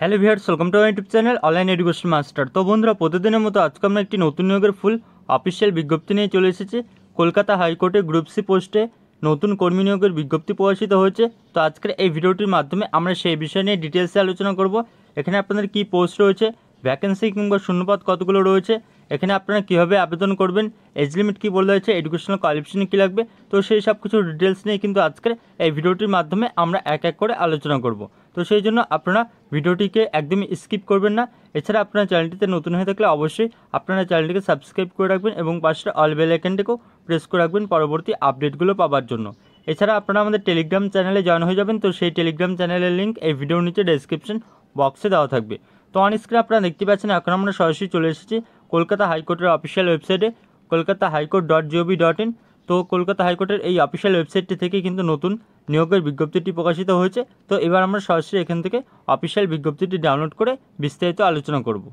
hello viewers welcome to YouTube channel online education master তো বন্ধুরা প্রতিদিনের মতো আজকে আমরা একটি নতুন নিয়োগের ফুল অফিসিয়াল বিজ্ঞপ্তি নিয়ে চলে এসেছি কলকাতা হাইকোর্টে গ্রুপ সি পোস্টে নতুন কর্মী নিয়োগের বিজ্ঞপ্তি প্রকাশিত হয়েছে তো আজকের এই ভিডিওটির মাধ্যমে আমরা সেই বিষয় নিয়ে ডিটেলসে আলোচনা করব এখানে আপনাদের কি পোস্ট রয়েছে ভ্যাকেন্সি কিংবা শূন্যপাত কতগুলো রয়েছে এখানে আপনারা কীভাবে আবেদন করবেন এজ লিমিট কী বলে হয়েছে এডুকেশনাল কোয়ালিফিকেশন কী লাগবে তো সেই সব কিছু ডিটেলস নিয়ে কিন্তু আজকের এই ভিডিওটির মাধ্যমে আমরা এক এক করে আলোচনা করব তো সেই জন্য আপনারা ভিডিওটিকে একদমই স্কিপ করবেন না এছাড়া আপনার চ্যানেলটিতে নতুন হয়ে থাকলে অবশ্যই আপনারা চ্যানেলটিকে সাবস্ক্রাইব করে রাখবেন এবং পাশে অল বেল আইকনটিকেও প্রেস করে রাখবেন পরবর্তী আপডেটগুলো পাওয়ার জন্য এছাড়া আপনারা আমাদের টেলিগ্রাম চ্যানেলে জয়েন হয়ে যাবেন তো সেই টেলিগ্রাম চ্যানেলের লিঙ্ক এই ভিডিওর নিচে ডেসক্রিপশন বক্সে দেওয়া থাকবে তো অন স্ক্রিনে আপনারা দেখতে পাচ্ছেন এখন আমরা সরাসরি চলে এসেছি কলকাতা হাইকোর্টের অফিসিয়াল ওয়েবসাইটে Kolkata high court dot gov dot in তো কলকাতা হাইকোর্টের এই অফিসিয়াল ওয়েবসাইটটি থেকে কিন্তু নতুন নিয়োগের বিজ্ঞপ্তিটি প্রকাশিত হয়েছে তো এবার আমরা সরাসরি এখান থেকে অফিসিয়াল বিজ্ঞপ্তিটি ডাউনলোড করে বিস্তারিত আলোচনা করব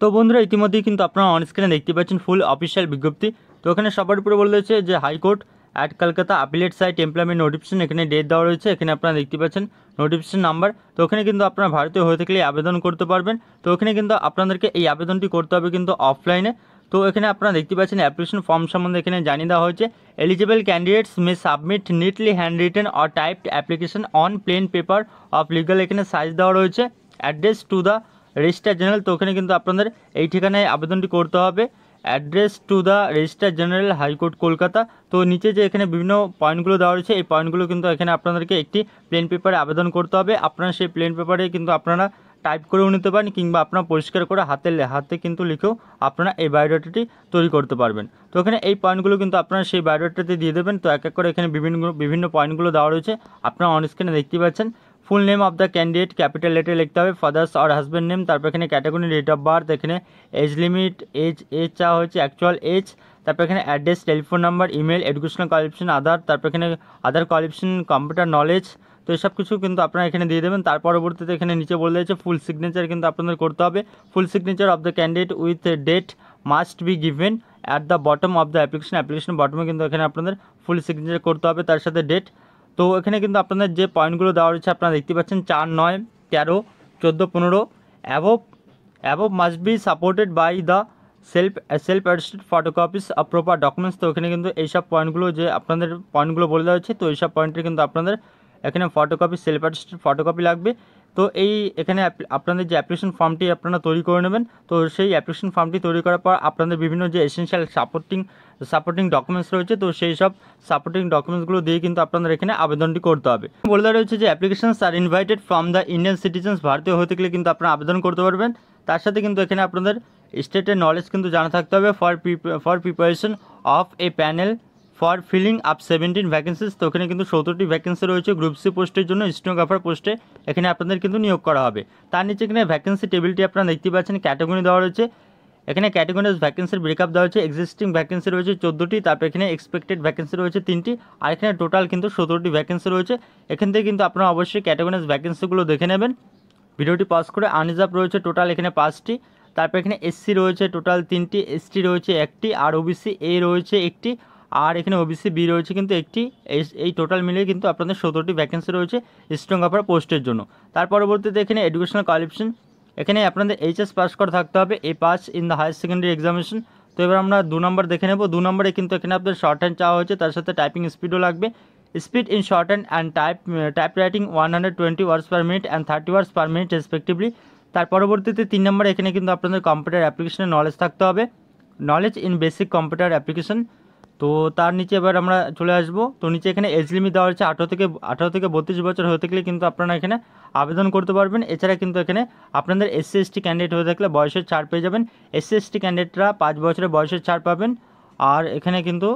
তো বন্ধুরা ইতিমধ্যেই কিন্তু আপনারা অন দেখতে পাচ্ছেন ফুল অফিসিয়াল বিজ্ঞপ্তি তো এখানে সবার উপরে বলে রয়েছে যে high court at Kolkata appellate side employment notification এখানে ডেট দেওয়া রয়েছে এখানে আপনারা দেখতে পাচ্ছেন নোটিফিকেশন নাম্বার তো ওখানে কিন্তু আপনারা ভারতীয় হয়ে থাকলে আবেদন করতে পারবেন তো ওখানে কিন্তু আপনাদেরকে এই আবেদনটি করতে হবে কিন্তু অফলাইনে তো এখানে আপনারা দেখতে পাচ্ছেন অ্যাপ্লিকেশন ফর্ম সম্বন্ধে এখানে জানিয়ে দেওয়া হয়েছে eligible candidates may submit neatly hand written or typed application on plain paper of legal এখানে সাইজ দেওয়া রয়েছে address to the register general তো ওখানে কিন্তু আপনাদের এই ঠিকানায় আবেদনটি করতে হবে address to the register general high court Kolkata তো নিচে যে এখানে বিভিন্ন পয়েন্টগুলো দেওয়া রয়েছে এই পয়েন্টগুলো কিন্তু এখানে আপনাদেরকে একটি প্লেন পেপারে আবেদন করতে হবে আপনারা সেই প্লেন পেপারে কিন্তু আপনারা টাইপ করেও নিতে পারেন কিংবা আপনারা পরিষ্কার করে হাতে হাতে কিন্তু লিখেও আপনারা এই বায়োডাটাটি তৈরি করতে পারবেন তো এখানে এই পয়েন্টগুলো কিন্তু আপনারা সেই বায়োডাটাতে দিয়ে দেবেন তো এক এক করে এখানে বিভিন্ন বিভিন্ন পয়েন্টগুলো দেওয়া রয়েছে আপনারা অনস্ক্রিনে দেখতে পাচ্ছেন full name of the candidate capital লেটারে লিখতে হবে ফাদার্স আর হাজব্যান্ড নেম তারপর এখানে ক্যাটাগরি ডেট অফ বার্থ এখানে এজ লিমিট এজ এজ চা হয়েছে অ্যাকচুয়াল এজ তারপর এখানে address telephone number email educational qualification Aadhaar তারপর এখানে আধার কোয়ালিফিকেশন কম্পিউটার নলেজ তো এসব কিছু কিন্তু আপনারা এখানে দিয়ে দেবেন তার পরবর্তীতে এখানে নিচে বলে দিয়েছে ফুল সিগনেচার কিন্তু আপনাদের করতে হবে full signature of the candidate with date must be given at the bottom of the application application বটমে কিন্তু এখানে আপনাদের ফুল সিগনেচার করতে হবে তার সাথে ডেট তো এখানে কিন্তু আপনাদের যে পয়েন্টগুলো দেওয়া রয়েছে আপনারা দেখতে পাচ্ছেন চার নয় তেরো চোদ্দো পনেরো above above must be supported by the self self attested photocopies of proper documents তো এখানে কিন্তু এইসব পয়েন্টগুলো যে আপনাদের পয়েন্টগুলো বলে দেওয়া হচ্ছে তো এইসব পয়েন্টে কিন্তু আপনাদের এখানে ফটোকপি সেলফ অ্যাটেস্টেড ফটোকপি লাগবে তো এই এখানে আপনাদের যে অ্যাপ্লিকেশন ফর্মটি আপনারা তৈরি করে নেবেন তো সেই অ্যাপ্লিকেশন ফর্মটি তৈরি করার পর আপনাদের বিভিন্ন যে এসেন্সিয়াল সাপোর্টিং সাপোর্টিং ডকুমেন্টস রয়েছে তো সেই সব সাপোর্টিং ডকুমেন্টসগুলো দিয়ে কিন্তু আপনাদের এখানে আবেদনটি করতে হবে বলে দেওয়া রয়েছে যে applications are invited from the Indian citizens ভারতীয় হতে গেলে কিন্তু আপনারা আবেদন করতে পারবেন তার সাথে কিন্তু এখানে আপনাদের স্টেটের নলেজ কিন্তু জানা থাকতে হবে for for preparation of a panel for filling up seventeen vacancies তো এখানে কিন্তু সতেরোটি ভ্যাকেন্সি রয়েছে গ্রুপ সি পোস্টের জন্য স্টোনোগ্রাফার পোস্টে এখানে আপনাদের কিন্তু নিয়োগ করা হবে তার নিচে এখানে ভ্যাকেন্সি টেবিলটি আপনারা দেখতে পাচ্ছেন ক্যাটাগরি দেওয়া রয়েছে এখানে ক্যাটাগরিজ ভ্যাকেন্সির ব্রেকআপ দেওয়া হয়েছে এক্সিস্টিং ভ্যাকেন্সি রয়েছে চোদ্দোটি তারপর এখানে এক্সপেক্টেড ভ্যাকেন্সি রয়েছে তিনটি আর এখানে টোটাল কিন্তু সতেরোটি ভ্যাকেন্সি রয়েছে এখান থেকে কিন্তু আপনারা অবশ্যই ক্যাটাগরিজ ভ্যাকেন্সিগুলো দেখে নেবেন ভিডিওটি পাস করে আনরিজার্ভ রয়েছে টোটাল এখানে পাঁচটি তারপর এখানে এসসি রয়েছে টোটাল তিনটি এসটি রয়েছে একটি আর ওবিসি এ রয়েছে একটি আর এখানে ওবিসি বি রয়েছে কিন্তু একটি এই টোটাল মিলিয়ে কিন্তু আপনাদের সতেরোটি ভ্যাকেন্সি রয়েছে স্ট্রং অফার পোস্টের জন্য তার পরবর্তীতে এখানে এডুকেশনাল কোয়ালিফিকেশন এখানে আপনাদের এইচএস পাস করে থাকতে হবে a pass in the higher secondary examination তো এবার আমরা দু নম্বর দেখে নেব দু নম্বরে কিন্তু এখানে আপনাদের শর্ট হ্যান্ড চাওয়া হয়েছে তার সাথে টাইপিং স্পিডও লাগবে speed in shorthand and type type writing one hundred twenty words per minute and thirty words per minute respectively তার পরবর্তীতে তিন নম্বরে এখানে কিন্তু আপনাদের কম্পিউটার অ্যাপ্লিকেশনের নলেজ থাকতে হবে knowledge in basic computer application তো তার নিচে এবার আমরা চলে আসব তো নিচে এখানে এজ লিমিট দেওয়া হয়েছে আঠারো থেকে আঠারো থেকে বত্রিশ বছর হতে গেলে কিন্তু আপনারা এখানে আবেদন করতে পারবেন এছাড়া কিন্তু এখানে আপনাদের এসসি এসটি ক্যান্ডিডেট হয়ে থাকলে বয়সের ছাড় পেয়ে যাবেন এসসি এসটি ক্যান্ডিডেটরা পাঁচ বছরের বয়সের ছাড় পাবেন আর এখানে কিন্তু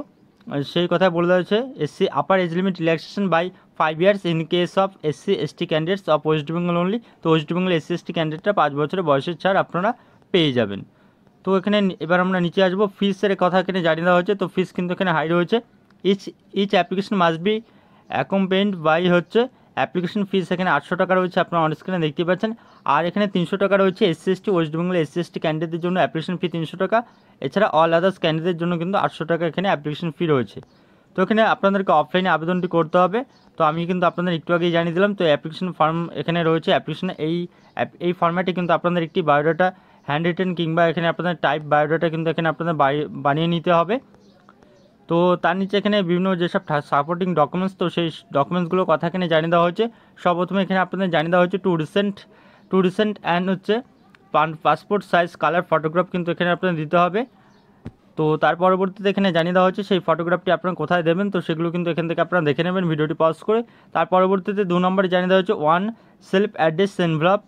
সেই কথা বলে দেওয়া হয়েছে SC upper age limit relaxation by five years in case of S C ST candidates of West Bengal only তো ওয়েস্ট বেঙ্গল সি এসটি ক্যান্ডিডেটরা পাঁচ বছরের বয়সের ছাড় আপনারা পেয়ে যাবেন তো এখানে এবার আমরা নিচে আসবো ফিসের কথা এখানে জানিয়ে দেওয়া হয়েছে তো ফিস কিন্তু এখানে হাই রয়েছে each each application must be accompanied by হচ্ছে অ্যাপ্লিকেশন ফিস এখানে আটশো টাকা রয়েছে আপনারা অন স্ক্রিনে দেখতে পাচ্ছেন আর এখানে তিনশো টাকা রয়েছে SC ST West Bengal S T ক্যান্ডিডেটদের জন্য অ্যাপ্লিকেশন ফি তিনশো টাকা এছাড়া অল আদার্স ক্যান্ডিডেটদের জন্য কিন্তু আটশো টাকা এখানে অ্যাপ্লিকেশন ফি রয়েছে তো এখানে আপনাদেরকে অফলাইনে আবেদনটি করতে হবে তো আমি কিন্তু আপনাদের একটু আগেই জানিয়ে দিলাম তো অ্যাপ্লিকেশন ফর্ম এখানে রয়েছে অ্যাপ্লিকেশন এই এই ফর্ম্যাটে কিন্তু আপনাদের একটি বায়োডাটা হ্যান্ড রিটেন কিংবা এখানে আপনাদের টাইপ বায়োডাটা কিন্তু এখানে আপনাদের বানিয়ে নিতে হবে তো তার নিচে এখানে বিভিন্ন যেসব সাপোর্টিং ডকুমেন্টস তো সেই ডকুমেন্টসগুলো কথা এখানে জানিয়ে দেওয়া হয়েছে সর্বপ্রথমে এখানে আপনাদের জানিয়ে দেওয়া হয়েছে two recent two recent and হচ্ছে পাসপোর্ট সাইজ কালার ফটোগ্রাফ কিন্তু এখানে আপনাদের দিতে হবে তো তার পরবর্তীতে এখানে জানিয়ে দেওয়া হয়েছে সেই ফটোগ্রাফটি আপনারা কোথায় দেবেন তো সেগুলো কিন্তু এখান থেকে আপনারা দেখে নেবেন ভিডিওটি পজ করে তার পরবর্তীতে দু নম্বরে জানিয়ে দেওয়া হচ্ছে one self address envelope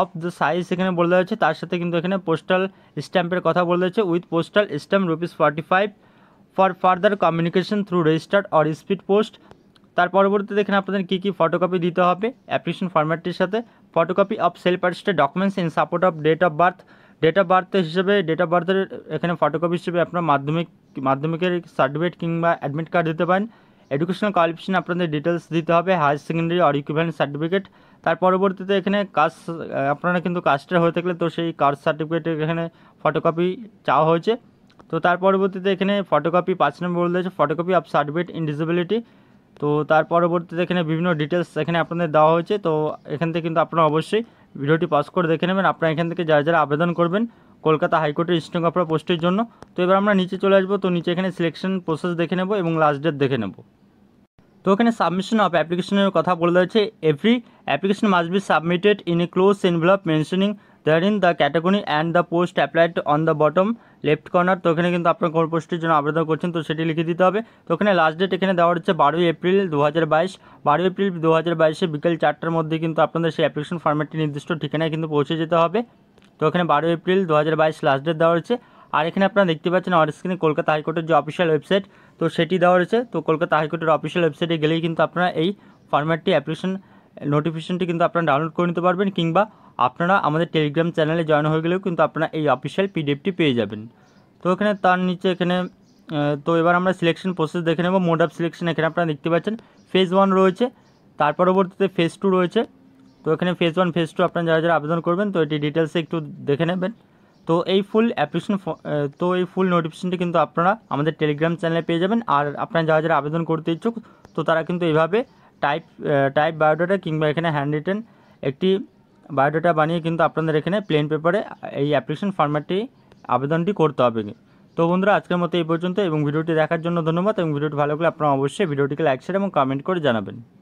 of the size এখানে বলে দেওয়া হচ্ছে তার সাথে কিন্তু এখানে পোস্টাল স্ট্যাম্পের কথা বলে দেওয়া with postal stamp rupees forty five for further communication through registered or speed post তার পরবর্তীতে এখানে আপনাদের কী কী ফটোকপি দিতে হবে অ্যাপ্লিকেশন ফরম্যাটটির সাথে photocopy of self attested documents in support of date of birth date of birth হিসেবে ডেট অফ বার্থের এখানে ফটোকপি হিসেবে আপনার মাধ্যমিক মাধ্যমিকের সার্টিফিকেট কিংবা অ্যাডমিট কার্ড দিতে পারেন এডুকেশনাল কোয়ালিফিকেশন আপনাদের ডিটেলস দিতে হবে higher secondary or equivalent certificate তার পরবর্তীতে এখানে কাজ আপনারা কিন্তু কাজটা হয়ে থাকলে তো সেই কাস্ট সার্টিফিকেটের এখানে ফটোকপি চাওয়া হয়েছে তো তার পরবর্তীতে এখানে ফটোকপি পাঁচ নম্বর দিয়েছে ফটোকপি অফ সার্টিফিকেট ইনডিসেবিলিটি তো তার পরবর্তীতে এখানে বিভিন্ন ডিটেলস এখানে আপনাদের দেওয়া হয়েছে তো এখান থেকে কিন্তু আপনারা অবশ্যই ভিডিওটি পাস করে দেখে নেবেন আপনারা এখান থেকে যারা যারা আবেদন করবেন কলকাতা হাইকোর্টের স্টিং অফার পোস্টের জন্য তো এবার আমরা নিচে চলে আসবো তো নিচে এখানে সিলেকশন প্রসেস দেখে নেবো এবং লাস্ট ডেট দেখে নেবো তো এখানে সাবমিশন অফ অ্যাপ্লিকেশনের কথা বলে রয়েছে every application must be submitted in a close envelope mentioning therein the category and the post applied on the bottom left corner তো এখানে কিন্তু আপনার কোন পোস্টের জন্য আবেদন করছেন তো সেটি লিখে দিতে হবে তো এখানে লাস্ট ডেট এখানে দেওয়া হচ্ছে বারোই এপ্রিল দু হাজার বাইশ বারোই এপ্রিল দু হাজার বাইশে বিকেল চারটার মধ্যে কিন্তু আপনাদের সেই অ্যাপ্লিকেশন ফর্মেটটি নির্দিষ্ট ঠিকানায় কিন্তু পৌঁছে যেতে হবে তো এখানে বারোই এপ্রিল দু হাজার বাইশ লাস্ট ডেট দেওয়া হচ্ছে আর এখানে আপনারা দেখতে পাচ্ছেন আমার স্ক্রিনে কলকাতা হাইকোর্টের যে অফিসিয়াল ওয়েবসাইট তো সেটি দেওয়া রয়েছে তো কলকাতা হাইকোর্টের অফিসিয়াল ওয়েবসাইটে গেলেই কিন্তু আপনারা এই ফরম্যাটটি অ্যাপ্লিকেশন নোটিফিকেশনটি কিন্তু আপনারা ডাউনলোড করে নিতে পারবেন কিংবা আপনারা আমাদের টেলিগ্রাম চ্যানেলে জয়েন হয়ে গেলেও কিন্তু আপনারা এই অফিসিয়াল পিডিএফটি পেয়ে যাবেন তো এখানে তার নিচে এখানে তো এবার আমরা সিলেকশন প্রসেস দেখে নেব মোড অফ সিলেকশন এখানে আপনারা দেখতে পাচ্ছেন ফেজ ওয়ান রয়েছে তার পরবর্তীতে ফেজ টু রয়েছে তো এখানে ফেজ ওয়ান ফেজ টু আপনারা যারা যারা আবেদন করবেন তো এটি ডিটেলসে একটু দেখে নেবেন তো এই ফুল অ্যাপ্লিকেশন তো এই ফুল নোটিফিকেশনটি কিন্তু আপনারা আমাদের টেলিগ্রাম চ্যানেলে পেয়ে যাবেন আর আপনারা যারা যারা আবেদন করতে ইচ্ছুক তো তারা কিন্তু এইভাবে টাইপ টাইপ বায়োডাটা কিংবা এখানে হ্যান্ড রিটেন একটি বায়োডাটা বানিয়ে কিন্তু আপনাদের এখানে প্লেন পেপারে এই অ্যাপ্লিকেশন ফর্ম্যাটটি আবেদনটি করতে হবে তো বন্ধুরা আজকের মতো এই পর্যন্ত এবং ভিডিওটি দেখার জন্য ধন্যবাদ এবং ভিডিওটি ভালো লাগলে আপনারা অবশ্যই ভিডিওটিকে লাইক শেয়ার এবং কমেন্ট করে জানাবেন